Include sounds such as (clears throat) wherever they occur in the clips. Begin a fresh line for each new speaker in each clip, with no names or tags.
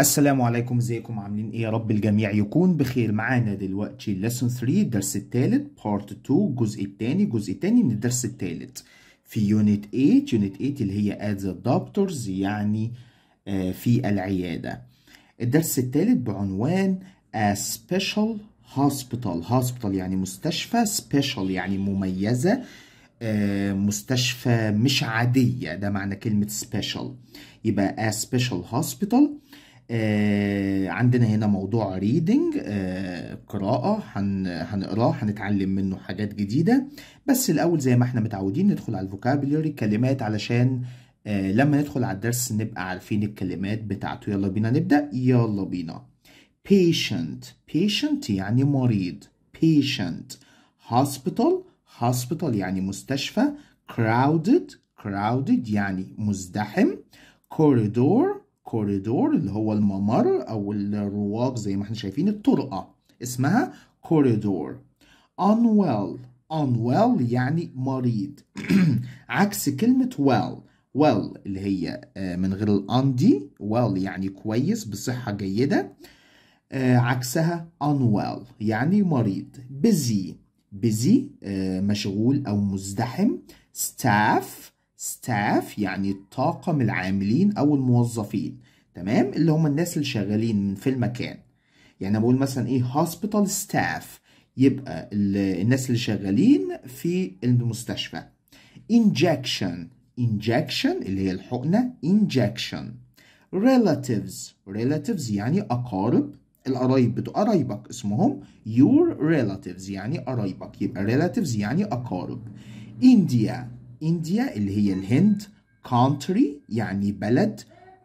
السلام عليكم ازيكم عاملين ايه يا رب الجميع يكون بخير معانا دلوقتي lesson 3 الدرس الثالث بارت 2 الجزء الثاني الجزء الثاني من الدرس الثالث في يونت 8 يونت 8 اللي هي ات ذا doctors يعني آه، في العياده الدرس الثالث بعنوان a special hospital hospital يعني مستشفى special يعني مميزه آه، مستشفى مش عاديه ده معنى كلمه special يبقى a special hospital آه عندنا هنا موضوع ريدنج آه قراءة هن هنقراه هنتعلم منه حاجات جديدة بس الأول زي ما احنا متعودين ندخل على الفوكابلوري كلمات علشان آه لما ندخل على الدرس نبقى عارفين الكلمات بتاعته يلا بينا نبدأ يلا بينا patient patient يعني مريض patient hospital hospital يعني مستشفى crowded crowded يعني مزدحم corridor كوريدور اللي هو الممر او الرواق زي ما احنا شايفين الطرقه اسمها كوريدور unwell unwell يعني مريض (clears throat) عكس كلمه well well اللي هي آه، من غير الاندي well يعني كويس بصحه جيده آه، عكسها unwell يعني مريض busy busy آه، مشغول او مزدحم staff staff يعني الطاقم العاملين أو الموظفين تمام اللي هم الناس اللي شغالين في المكان يعني بقول مثلا إيه hospital staff يبقى الناس اللي شغالين في المستشفى injection injection اللي هي الحقنة injection relatives relatives يعني أقارب القرايب بتوع قرايبك اسمهم your relatives يعني قرايبك يبقى relatives يعني أقارب India انديا اللي هي الهند country يعني بلد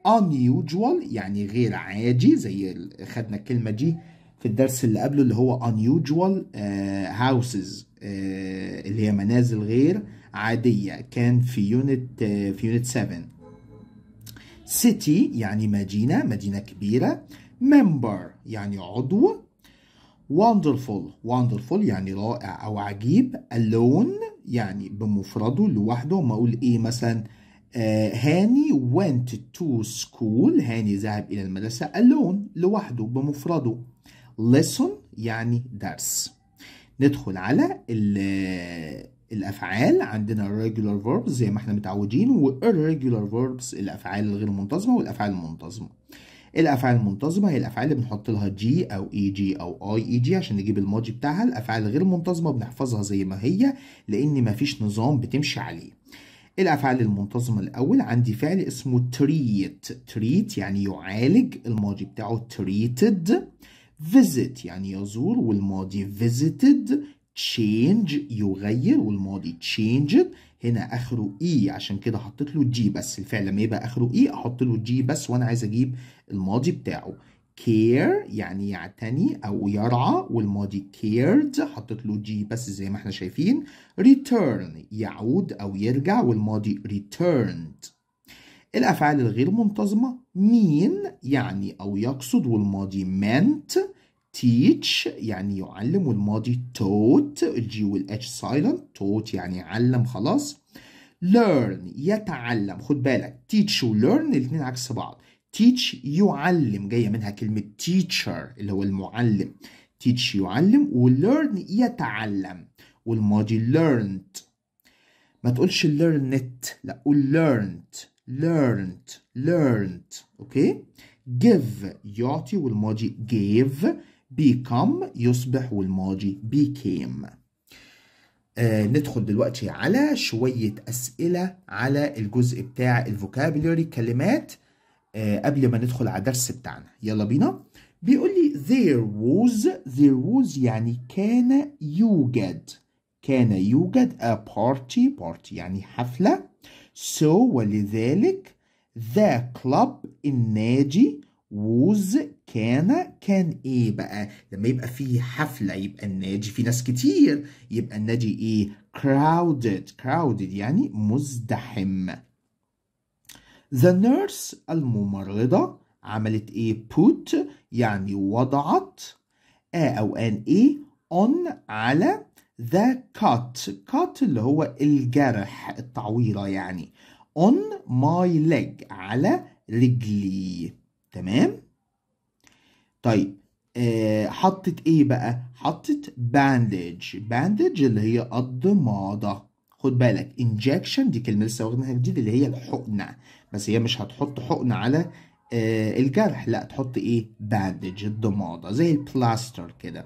unusual يعني غير عادي زي خدنا الكلمة دي في الدرس اللي قبله اللي هو unusual uh, houses uh, اللي هي منازل غير عادية كان في يونت uh, آه، في يونت 7 city يعني مدينة مدينة كبيرة member يعني عضو wonderful wonderful يعني رائع أو عجيب alone يعني بمفرده لوحده ما اقول ايه مثلا آه هاني went to school هاني ذهب الى المدرسه alone لوحده بمفرده listen يعني درس ندخل على آه، الافعال عندنا regular verbs زي ما احنا متعودين و irregular verbs الافعال الغير منتظمه والافعال المنتظمه الافعال المنتظمه هي الافعال اللي بنحط لها جي او اي e جي او اي اي جي عشان نجيب الماضي بتاعها الافعال غير منتظمه بنحفظها زي ما هي لان مفيش نظام بتمشي عليه الافعال المنتظمه الاول عندي فعل اسمه تريت تريت يعني يعالج الماضي بتاعه تريتد فيزيت يعني يزور والماضي فيزيتد change يغير والماضي changed هنا اخره اي e، عشان كده حطيت له جي بس الفعل لما يبقى اخره اي e، احط له جي بس وانا عايز اجيب الماضي بتاعه كير يعني يعتني او يرعى والماضي كيرد حطيت له جي بس زي ما احنا شايفين ريتيرن يعود او يرجع والماضي returned الافعال الغير منتظمه مين يعني او يقصد والماضي meant teach يعني يعلم والماضي taught الجي والاتش silent taught يعني علم خلاص learn يتعلم خد بالك teach و learn الاثنين عكس بعض teach يعلم جايه منها كلمه teacher اللي هو المعلم teach يعلم و learn يتعلم والماضي learned ما تقولش learned لا قول learned learned learned اوكي give يعطي والماضي gave become يصبح والماضي became آه ندخل دلوقتي على شوية أسئلة على الجزء بتاع الفوكابلوري كلمات آه قبل ما ندخل على الدرس بتاعنا يلا بينا بيقول لي there was there was يعني كان يوجد كان يوجد a party party يعني حفلة so ولذلك the club النادي ووز كان كان ايه بقى لما يبقى في حفلة يبقى الناجي في ناس كتير يبقى الناجي ايه crowded crowded يعني مزدحم the nurse الممرضة عملت ايه put يعني وضعت a او ان ايه on على the cut cut اللي هو الجرح التعويضة يعني on my leg على رجلي تمام طيب آه حطت ايه بقى حطت باندج باندج اللي هي الضماده خد بالك انجكشن دي كلمه لسه واخدينها جديد اللي هي الحقنه بس هي مش هتحط حقنه على آه الجرح لا تحط ايه باندج الضماده زي البلاستر كده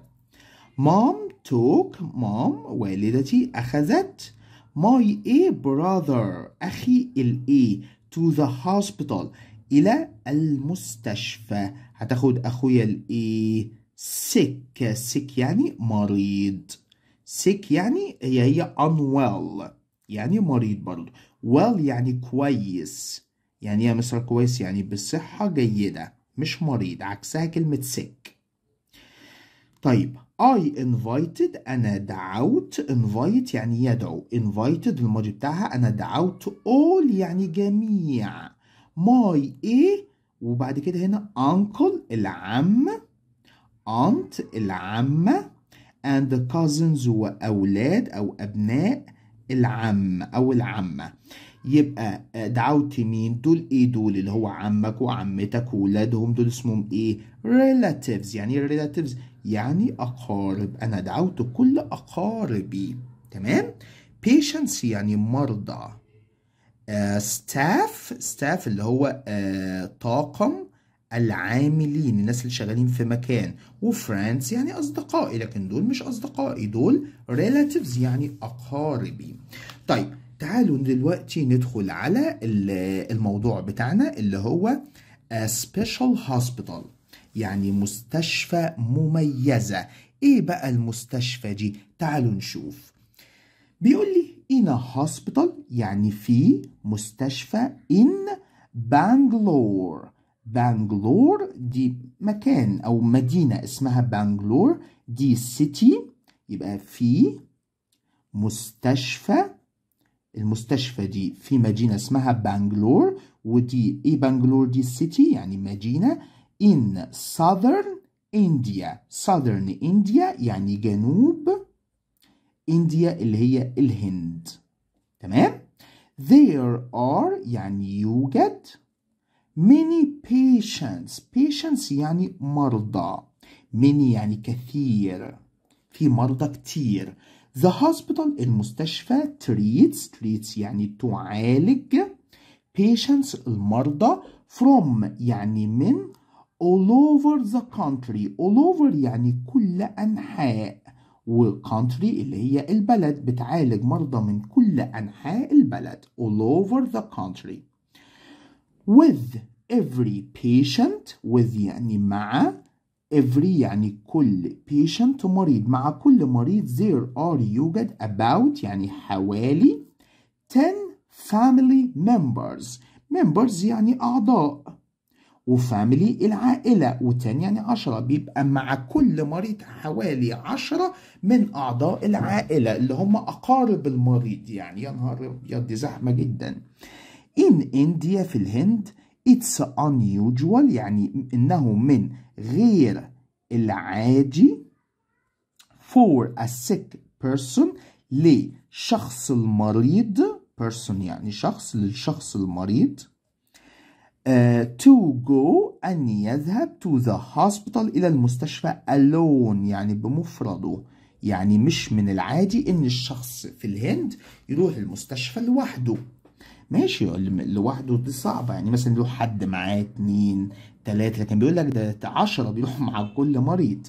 مام توك مام والدتي اخذت ماي ايه براذر اخي الايه تو ذا هوسبيتال إلى المستشفى هتاخد أخويا الإيه سيك سيك يعني مريض سيك يعني هي هي unwell يعني مريض برضه well يعني كويس يعني يا مستر كويس يعني بصحة جيدة مش مريض عكسها كلمة سيك طيب I invited أنا دعوت invite يعني يدعو invited الماضي بتاعها أنا دعوت all يعني جميع ماي ايه وبعد كده هنا uncle العم aunt العمة and cousins هو أولاد أو أبناء العم أو العمة يبقى آه، دعوت مين دول ايه دول اللي هو عمك وعمتك وولادهم دول اسمهم ايه relatives يعني إيه relatives يعني أقارب أنا دعوت كل أقاربي تمام patients يعني مرضى ستاف آه، ستاف اللي هو آه، طاقم العاملين الناس اللي شغالين في مكان وفرانس يعني أصدقائي لكن دول مش أصدقائي دول ريلاتيفز يعني أقاربي طيب تعالوا دلوقتي ندخل على الموضوع بتاعنا اللي هو سبيشال آه، هوسبيتال يعني مستشفى مميزة ايه بقى المستشفى دي تعالوا نشوف بيقول لي in a hospital يعني في مستشفى in Bangalore بانجلور دي مكان أو مدينة اسمها بانجلور دي city يبقى في مستشفى المستشفى دي في مدينة اسمها بانجلور ودي ايه بانجلور دي city يعني مدينة in southern India southern India يعني جنوب إنديا اللي هي الهند تمام there are يعني يوجد many patients patients يعني مرضى many يعني كثير في مرضى كتير the hospital المستشفى treats treats يعني تعالج patients المرضى from يعني من all over the country all over يعني كل أنحاء وكونتري اللي هي البلد بتعالج مرضى من كل أنحاء البلد all over the country with every patient with يعني مع every يعني كل patient مريض مع كل مريض there are يوجد about يعني حوالي 10 family members members يعني أعضاء وفاميلي العائلة وتاني يعني عشرة بيبقى مع كل مريض حوالي عشرة من أعضاء العائلة اللي هم أقارب المريض يعني يا نهار أبيض دي زحمة جدا إن إنديا في الهند it's unusual يعني إنه من غير العادي for a sick person لشخص المريض person يعني شخص للشخص المريض آه، to go أن يذهب to the hospital إلى المستشفى alone يعني بمفرده يعني مش من العادي إن الشخص في الهند يروح المستشفى لوحده ماشي لوحده دي صعبة يعني مثلا يروح حد معاه اتنين تلاتة لكن بيقول لك ده عشرة بيروح مع كل مريض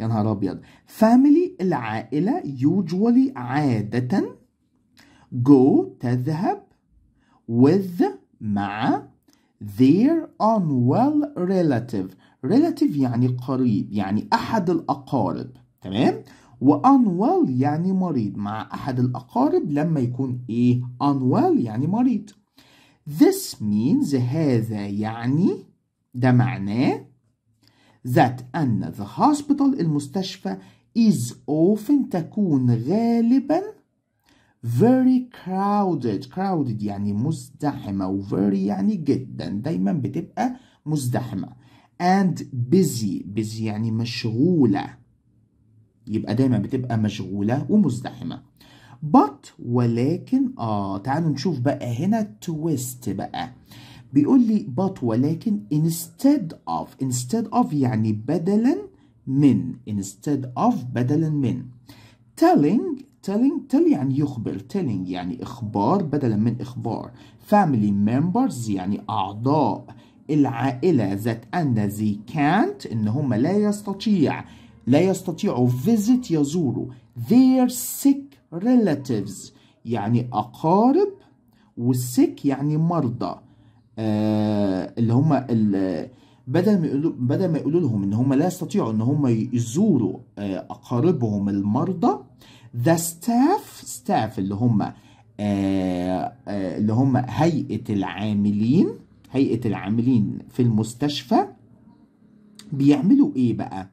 يا نهار أبيض family العائلة usually عادة go تذهب with مع their unwell relative relative يعني قريب يعني أحد الأقارب تمام unwell يعني مريض مع أحد الأقارب لما يكون إيه unwell يعني مريض this means هذا يعني ده معناه that أن the hospital المستشفى is often تكون غالباً very crowded crowded يعني مزدحمة و very يعني جدا دايما بتبقى مزدحمة and busy busy يعني مشغولة يبقى دايما بتبقى مشغولة ومزدحمة but ولكن اه تعالوا نشوف بقى هنا twist بقى بيقول لي but ولكن instead of instead of يعني بدلا من instead of بدلا من telling telling tell يعني يخبر telling يعني إخبار بدلا من إخبار family members يعني أعضاء العائلة that أن they can't إن هم لا يستطيع لا يستطيعوا visit يزوروا their sick relatives يعني أقارب والسك يعني مرضى آه اللي هم بدل ما يقولوا بدل ما يقولوا لهم ان هم لا يستطيعوا ان هم يزوروا آه، اقاربهم المرضى ذا ستاف ستاف اللي هم آه، آه، اللي هم هيئة العاملين هيئة العاملين في المستشفى بيعملوا ايه بقى؟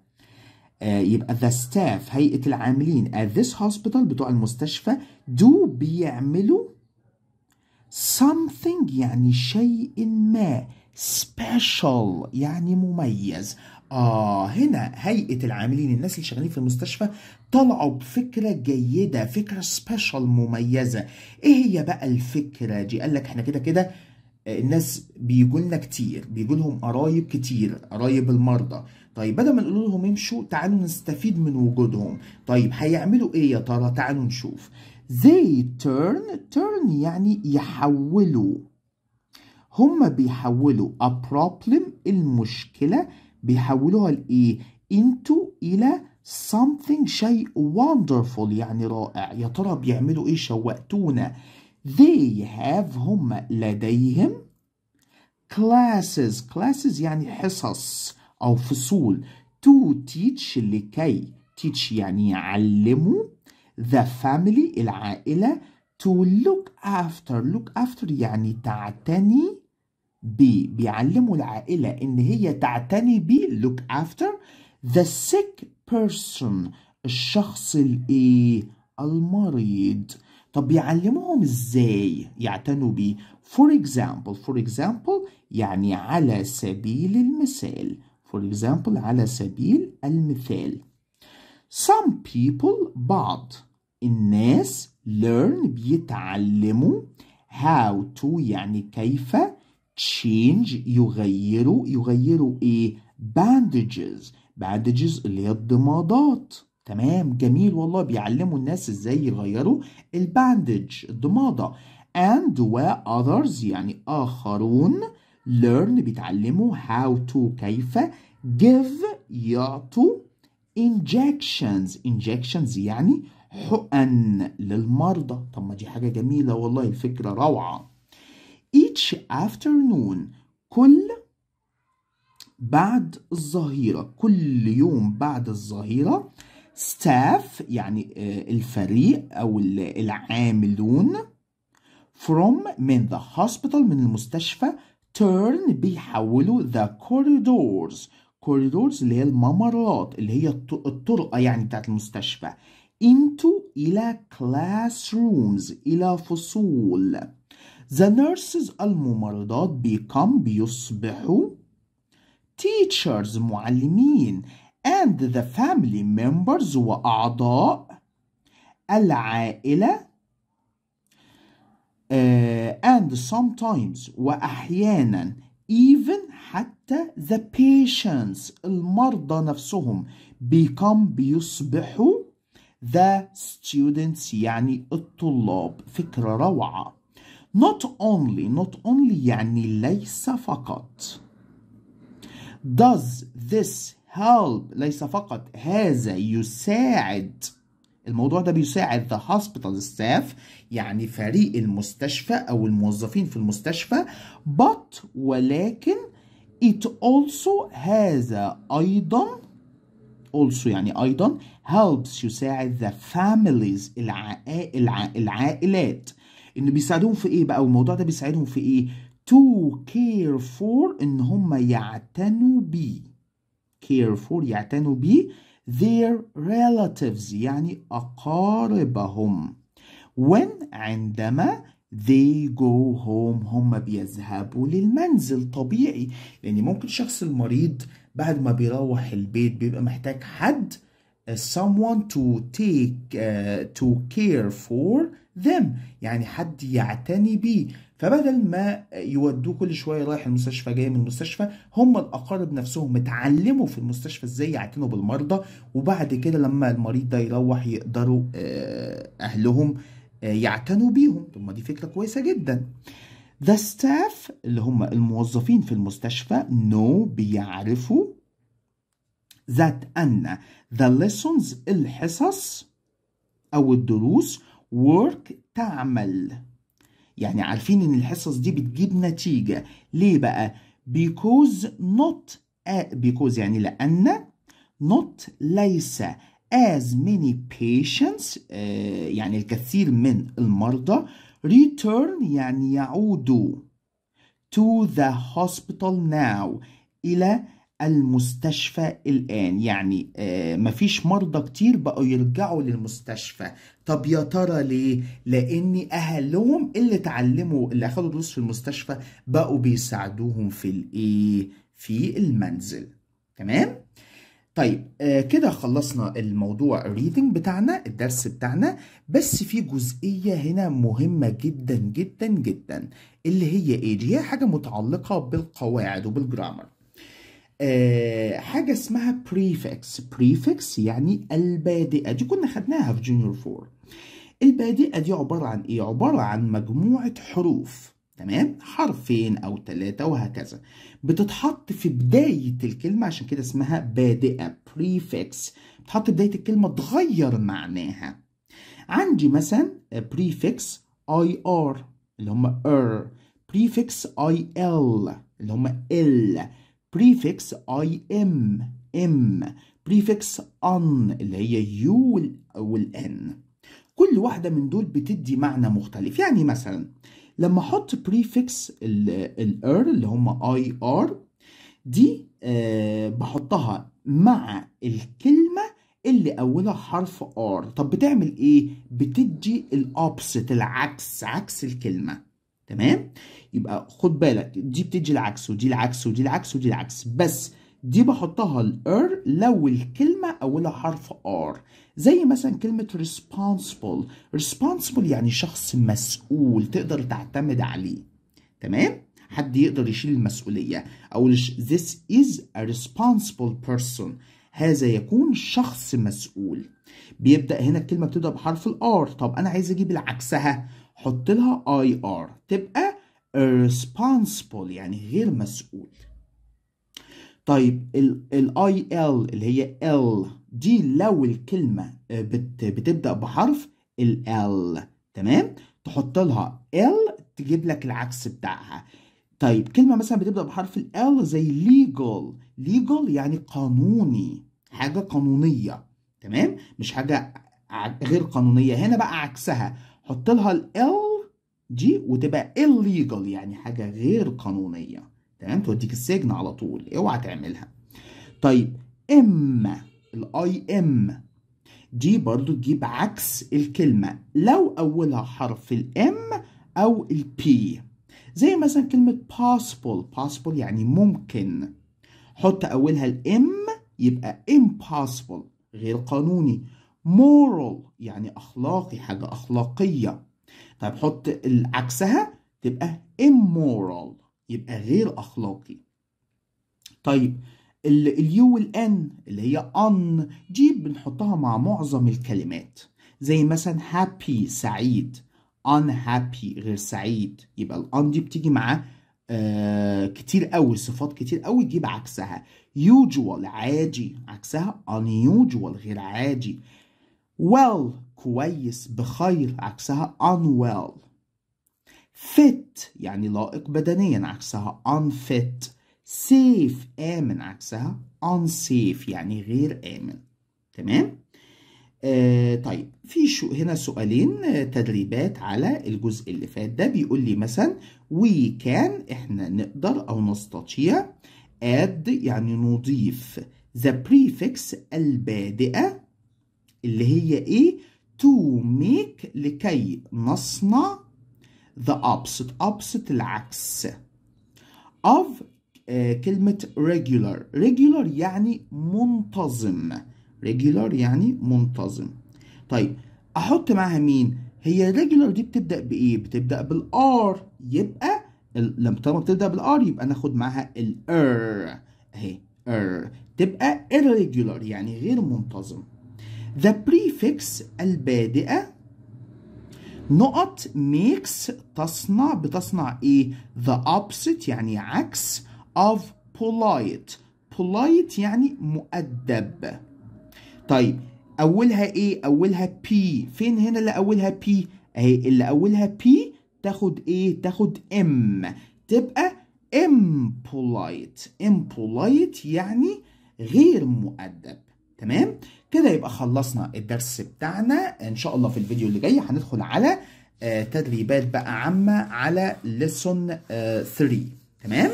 آه، يبقى the staff هيئة العاملين at this hospital بتوع المستشفى دو بيعملوا something يعني شيء ما special يعني مميز آه هنا هيئة العاملين الناس اللي شغالين في المستشفى طلعوا بفكرة جيدة فكرة سبيشال مميزة إيه هي بقى الفكرة دي قال لك إحنا كده كده آه، الناس بيجوا لنا كتير بيجوا لهم قرايب كتير قرايب المرضى طيب بدل ما نقول لهم امشوا تعالوا نستفيد من وجودهم طيب هيعملوا ايه يا ترى تعالوا نشوف they turn turn يعني يحولوا هما بيحولوا a problem المشكله بيحولوها لإيه into إلى something شيء wonderful يعني رائع يا ترى بيعملوا إيه شوقتونا they have هم لديهم classes classes يعني حصص أو فصول to teach لكي teach يعني يعلموا the family العائلة to look after look after يعني تعتني بي بيعلموا العائلة إن هي تعتني بي look after the sick person الشخص الإيه المريض طب بيعلموهم إزاي يعتنوا بيه for example for example يعني على سبيل المثال for example على سبيل المثال some people بعض الناس learn بيتعلموا how to يعني كيف change يغيروا يغيروا ايه bandages bandages اللي هي الضمادات تمام جميل والله بيعلموا الناس ازاي يغيروا الباندج الضمادة and و others يعني آخرون learn بيتعلموا how to كيف give يعطوا injections injections يعني حقن للمرضى طب ما دي حاجة جميلة والله الفكرة روعة each afternoon كل بعد الظهيرة كل يوم بعد الظهيرة staff يعني آه، الفريق أو العاملون from من the hospital من المستشفى turn بيحولوا the corridors corridors اللي هي الممرات اللي هي الطرقة يعني بتاعت المستشفى into إلى classrooms إلى فصول The nurses الممرضات become بيصبحوا teachers معلمين and the family members وأعضاء العائلة uh, and sometimes وأحيانا even حتى the patients المرضى نفسهم become بيصبحوا the students يعني الطلاب فكرة روعة not only not only يعني ليس فقط does this help ليس فقط هذا يساعد الموضوع ده بيساعد the hospital staff يعني فريق المستشفى أو الموظفين في المستشفى but ولكن it also هذا أيضا also يعني أيضا helps يساعد the families العائلات انه بيساعدهم في ايه بقى والموضوع ده بيساعدهم في ايه to care for ان هم يعتنوا بي care for يعتنوا بي their relatives يعني أقاربهم when عندما they go home هم بيذهبوا للمنزل طبيعي لأن ممكن شخص المريض بعد ما بيروح البيت بيبقى محتاج حد someone to take uh, to care for them يعني حد يعتني بيه فبدل ما يودوه كل شويه رايح المستشفى جاي من المستشفى هم الاقارب نفسهم اتعلموا في المستشفى ازاي يعتنوا بالمرضى وبعد كده لما المريض ده يروح يقدروا آه، اهلهم آه، يعتنوا بيهم طب ما دي فكره كويسه جدا The staff اللي هم الموظفين في المستشفى نو بيعرفوا that أن the lessons الحصص أو الدروس work تعمل يعني عارفين ان الحصص دي بتجيب نتيجة ليه بقى because not because يعني لأن not ليس as many patients uh, يعني الكثير من المرضى return يعني يعودوا to the hospital now إلى المستشفى الآن يعني آه مفيش مرضى كتير بقوا يرجعوا للمستشفى طب يا ترى ليه؟ لأن أهلهم اللي اتعلموا اللي أخدوا دروس في المستشفى بقوا بيساعدوهم في الإيه؟ في المنزل تمام؟ طيب آه كده خلصنا الموضوع ريدنج بتاعنا الدرس بتاعنا بس في جزئية هنا مهمة جدا جدا جدا اللي هي ايه دي هي حاجة متعلقة بالقواعد وبالجرامر آه، حاجة اسمها prefix prefix يعني البادئة دي كنا خدناها في جونيور 4 البادئة دي عبارة عن ايه؟ عبارة عن مجموعة حروف تمام؟ حرفين أو ثلاثة وهكذا بتتحط في بداية الكلمة عشان كده اسمها بادئة prefix بتحط بداية الكلمة تغير معناها عندي مثلا prefix IR اللي هم ار prefix IL اللي هم ال prefix im m prefix on اللي هي يو والان كل واحدة من دول بتدي معنى مختلف يعني مثلا لما احط prefix الار اللي هم اي ار دي أه بحطها مع الكلمة اللي أولها حرف R طب بتعمل إيه؟ بتدي الأبسط العكس عكس الكلمة تمام يبقى خد بالك دي بتدي العكس ودي العكس ودي العكس ودي العكس بس دي بحطها الار لو الكلمة أولها حرف ار زي مثلا كلمة responsible responsible يعني شخص مسؤول تقدر تعتمد عليه تمام حد يقدر يشيل المسؤولية أو this is a responsible person هذا يكون شخص مسؤول بيبدأ هنا الكلمة بتبدأ بحرف R طب أنا عايز أجيب العكسها حط لها اي ار تبقى responsible يعني غير مسؤول طيب الاي ال اللي هي ال دي لو الكلمه آه، بت بتبدا بحرف ال تمام تحط لها ال تجيب لك العكس بتاعها طيب كلمه مثلا بتبدا بحرف ال زي legal legal يعني قانوني حاجه قانونيه تمام مش حاجه غير قانونيه هنا بقى عكسها حط لها ال دي وتبقى illegal يعني حاجة غير قانونية تمام توديك السجن على طول اوعى تعملها طيب اما الاي ام دي برضو تجيب عكس الكلمة لو أولها حرف الام أو البي زي مثلا كلمة possible possible يعني ممكن حط أولها الام يبقى impossible غير قانوني moral يعني أخلاقي حاجة أخلاقية طيب حط عكسها تبقى immoral يبقى غير أخلاقي طيب اليو والان اللي هي ان دي بنحطها مع معظم الكلمات زي مثلا happy سعيد unhappy غير سعيد يبقى الان دي بتيجي معاه كتير قوي صفات كتير قوي تجيب عكسها usual عادي عكسها unusual غير عادي well كويس بخير عكسها unwell fit يعني لائق بدنيا عكسها unfit safe آمن عكسها unsafe يعني غير آمن تمام آه طيب في شو هنا سؤالين آه، تدريبات على الجزء اللي فات ده بيقول لي مثلا we can احنا نقدر او نستطيع add يعني نضيف the prefix البادئة اللي هي ايه to make لكي نصنع the opposite opposite العكس of آه كلمة regular regular يعني منتظم regular يعني منتظم طيب احط معاها مين هي regular دي بتبدأ بايه بتبدأ بالR يبقى لما بتبدأ بالR يبقى ناخد معاها الR er. اهي R er. تبقى irregular يعني غير منتظم The prefix البادئة نقط makes تصنع بتصنع ايه the opposite يعني عكس of polite polite يعني مؤدب طيب اولها ايه اولها p فين هنا اللي اولها p اهي اللي اولها p تاخد ايه تاخد m تبقى impolite impolite يعني غير مؤدب تمام كده يبقى خلصنا الدرس بتاعنا ان شاء الله في الفيديو اللي جاي هندخل على آه تدريبات بقى عامة على ليسون 3 آه، تمام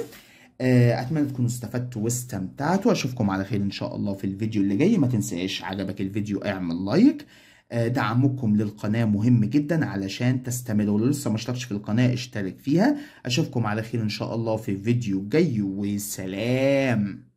آه، اتمنى تكونوا استفدتوا واستمتعتوا اشوفكم على خير ان شاء الله في الفيديو اللي جاي ما تنساش عجبك الفيديو اعمل لايك آه، دعمكم للقناة مهم جدا علشان تستمروا لو لسه ما اشتركتش في القناة اشترك فيها اشوفكم على خير ان شاء الله في فيديو جاي وسلام